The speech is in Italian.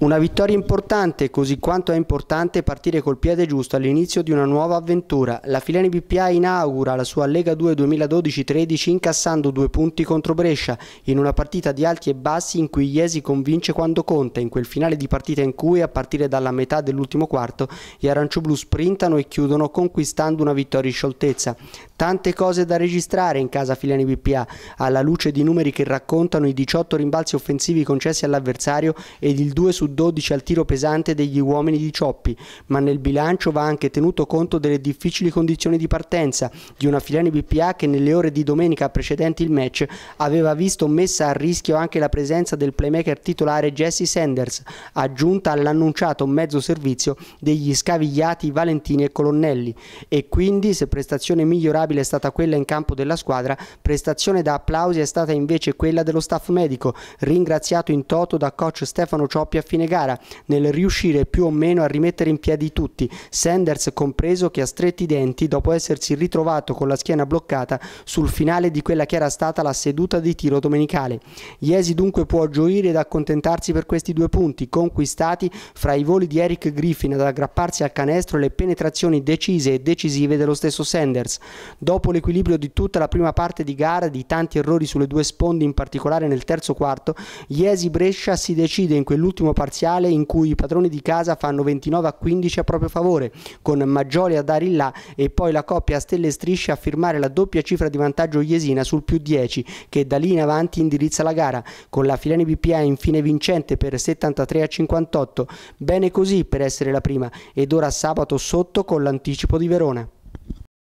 Una vittoria importante, così quanto è importante partire col piede giusto all'inizio di una nuova avventura. La Fileni BPA inaugura la sua Lega 2 2012-13 incassando due punti contro Brescia, in una partita di alti e bassi in cui Iesi convince quando conta, in quel finale di partita in cui, a partire dalla metà dell'ultimo quarto, gli arancioblu sprintano e chiudono conquistando una vittoria in scioltezza. Tante cose da registrare in casa Fileni BPA, alla luce di numeri che raccontano i 18 rimbalzi offensivi concessi all'avversario ed il 2 su 12 al tiro pesante degli uomini di Cioppi, ma nel bilancio va anche tenuto conto delle difficili condizioni di partenza di una Filani BPA che nelle ore di domenica precedenti il match aveva visto messa a rischio anche la presenza del playmaker titolare Jesse Sanders, aggiunta all'annunciato mezzo servizio degli scavigliati Valentini e Colonnelli. E quindi, se prestazione migliorabile è stata quella in campo della squadra, prestazione da applausi è stata invece quella dello staff medico, ringraziato in toto da coach Stefano Cioppi a fine fine gara nel riuscire più o meno a rimettere in piedi tutti, Sanders compreso che ha stretti i denti dopo essersi ritrovato con la schiena bloccata sul finale di quella che era stata la seduta di tiro domenicale. Iesi dunque può gioire ed accontentarsi per questi due punti conquistati fra i voli di Eric Griffin ad aggrapparsi al canestro e le penetrazioni decise e decisive dello stesso Sanders. Dopo l'equilibrio di tutta la prima parte di gara di tanti errori sulle due sponde in particolare nel terzo quarto, Iesi Brescia si decide in quell'ultimo partito parziale in cui i padroni di casa fanno 29 a 15 a proprio favore, con Maggioli a dare in là e poi la coppia a stelle e strisce a firmare la doppia cifra di vantaggio Iesina sul più 10, che da lì in avanti indirizza la gara, con la Fileni BPA infine vincente per 73 a 58, bene così per essere la prima, ed ora sabato sotto con l'anticipo di Verona.